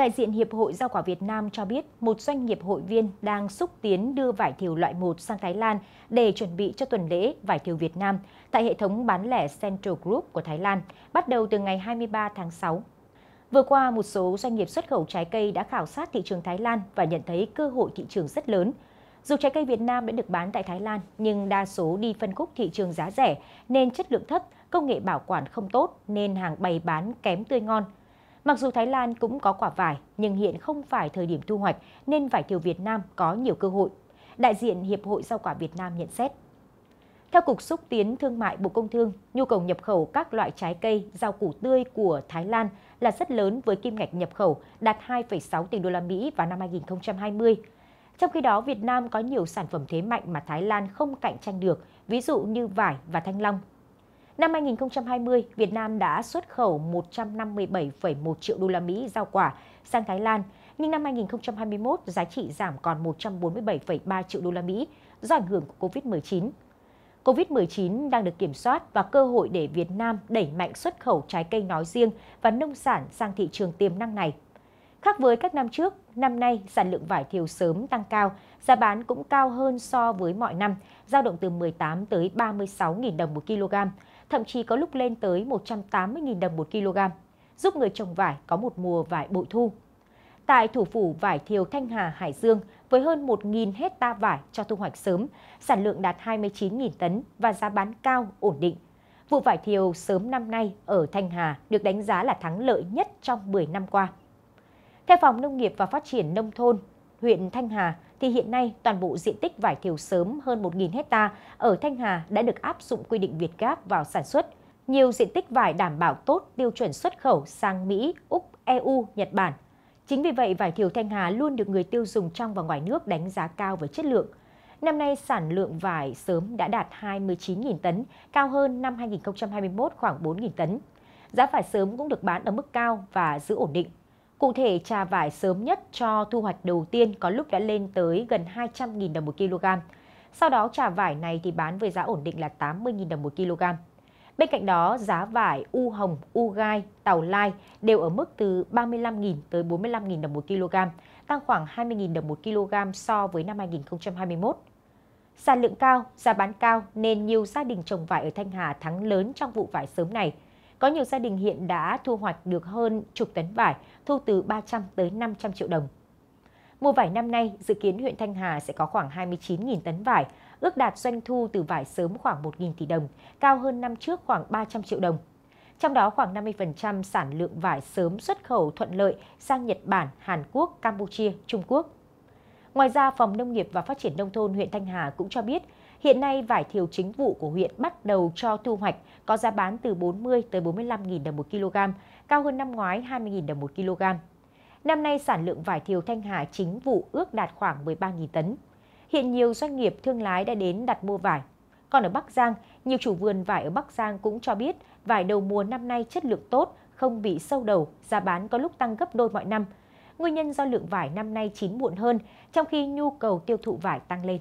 Đại diện Hiệp hội Rau quả Việt Nam cho biết một doanh nghiệp hội viên đang xúc tiến đưa vải thiều loại 1 sang Thái Lan để chuẩn bị cho tuần lễ vải thiều Việt Nam tại hệ thống bán lẻ Central Group của Thái Lan, bắt đầu từ ngày 23 tháng 6. Vừa qua, một số doanh nghiệp xuất khẩu trái cây đã khảo sát thị trường Thái Lan và nhận thấy cơ hội thị trường rất lớn. Dù trái cây Việt Nam đã được bán tại Thái Lan, nhưng đa số đi phân khúc thị trường giá rẻ nên chất lượng thấp, công nghệ bảo quản không tốt nên hàng bày bán kém tươi ngon – Mặc dù Thái Lan cũng có quả vải, nhưng hiện không phải thời điểm thu hoạch nên vải thiều Việt Nam có nhiều cơ hội. Đại diện Hiệp hội Rau quả Việt Nam nhận xét. Theo Cục Xúc tiến Thương mại Bộ Công Thương, nhu cầu nhập khẩu các loại trái cây, rau củ tươi của Thái Lan là rất lớn với kim ngạch nhập khẩu đạt 2,6 tỷ đô la Mỹ vào năm 2020. Trong khi đó, Việt Nam có nhiều sản phẩm thế mạnh mà Thái Lan không cạnh tranh được, ví dụ như vải và thanh long, Năm 2020, Việt Nam đã xuất khẩu 157,1 triệu đô la Mỹ rau quả sang Thái Lan, nhưng năm 2021 giá trị giảm còn 147,3 triệu đô la Mỹ do ảnh hưởng của Covid-19. Covid-19 đang được kiểm soát và cơ hội để Việt Nam đẩy mạnh xuất khẩu trái cây nói riêng và nông sản sang thị trường tiềm năng này. Khác với các năm trước, năm nay sản lượng vải thiều sớm tăng cao, giá bán cũng cao hơn so với mọi năm, giao động từ 18 tới 36.000 đồng một kg thậm chí có lúc lên tới 180.000 đồng một kg, giúp người trồng vải có một mùa vải bội thu. Tại thủ phủ vải thiều Thanh Hà, Hải Dương, với hơn 1.000 hecta vải cho thu hoạch sớm, sản lượng đạt 29.000 tấn và giá bán cao, ổn định. Vụ vải thiều sớm năm nay ở Thanh Hà được đánh giá là thắng lợi nhất trong 10 năm qua. Theo Phòng Nông nghiệp và Phát triển Nông thôn, huyện Thanh Hà thì hiện nay toàn bộ diện tích vải thiều sớm hơn 1.000 hecta ở Thanh Hà đã được áp dụng quy định Việt Gáp vào sản xuất. Nhiều diện tích vải đảm bảo tốt tiêu chuẩn xuất khẩu sang Mỹ, Úc, EU, Nhật Bản. Chính vì vậy, vải thiều Thanh Hà luôn được người tiêu dùng trong và ngoài nước đánh giá cao về chất lượng. Năm nay, sản lượng vải sớm đã đạt 29.000 tấn, cao hơn năm 2021 khoảng 4.000 tấn. Giá vải sớm cũng được bán ở mức cao và giữ ổn định. Cụ thể, trà vải sớm nhất cho thu hoạch đầu tiên có lúc đã lên tới gần 200.000 đồng một kg. Sau đó trà vải này thì bán với giá ổn định là 80.000 đồng một kg. Bên cạnh đó, giá vải u hồng, u gai, tàu lai đều ở mức từ 35.000 tới 45.000 đồng một kg, tăng khoảng 20.000 đồng một kg so với năm 2021. Sản lượng cao, giá bán cao nên nhiều gia đình trồng vải ở Thanh Hà thắng lớn trong vụ vải sớm này – có nhiều gia đình hiện đã thu hoạch được hơn chục tấn vải, thu từ 300 tới 500 triệu đồng. Mùa vải năm nay, dự kiến huyện Thanh Hà sẽ có khoảng 29.000 tấn vải, ước đạt doanh thu từ vải sớm khoảng 1.000 tỷ đồng, cao hơn năm trước khoảng 300 triệu đồng. Trong đó khoảng 50% sản lượng vải sớm xuất khẩu thuận lợi sang Nhật Bản, Hàn Quốc, Campuchia, Trung Quốc. Ngoài ra, Phòng Nông nghiệp và Phát triển Nông thôn huyện Thanh Hà cũng cho biết, Hiện nay vải thiều chính vụ của huyện bắt đầu cho thu hoạch có giá bán từ 40 tới 45.000 đồng một kg, cao hơn năm ngoái 20.000 đồng một kg. Năm nay sản lượng vải thiều Thanh Hà chính vụ ước đạt khoảng 13.000 tấn. Hiện nhiều doanh nghiệp thương lái đã đến đặt mua vải. Còn ở Bắc Giang, nhiều chủ vườn vải ở Bắc Giang cũng cho biết vải đầu mùa năm nay chất lượng tốt, không bị sâu đầu, giá bán có lúc tăng gấp đôi mọi năm. Nguyên nhân do lượng vải năm nay chín muộn hơn, trong khi nhu cầu tiêu thụ vải tăng lên.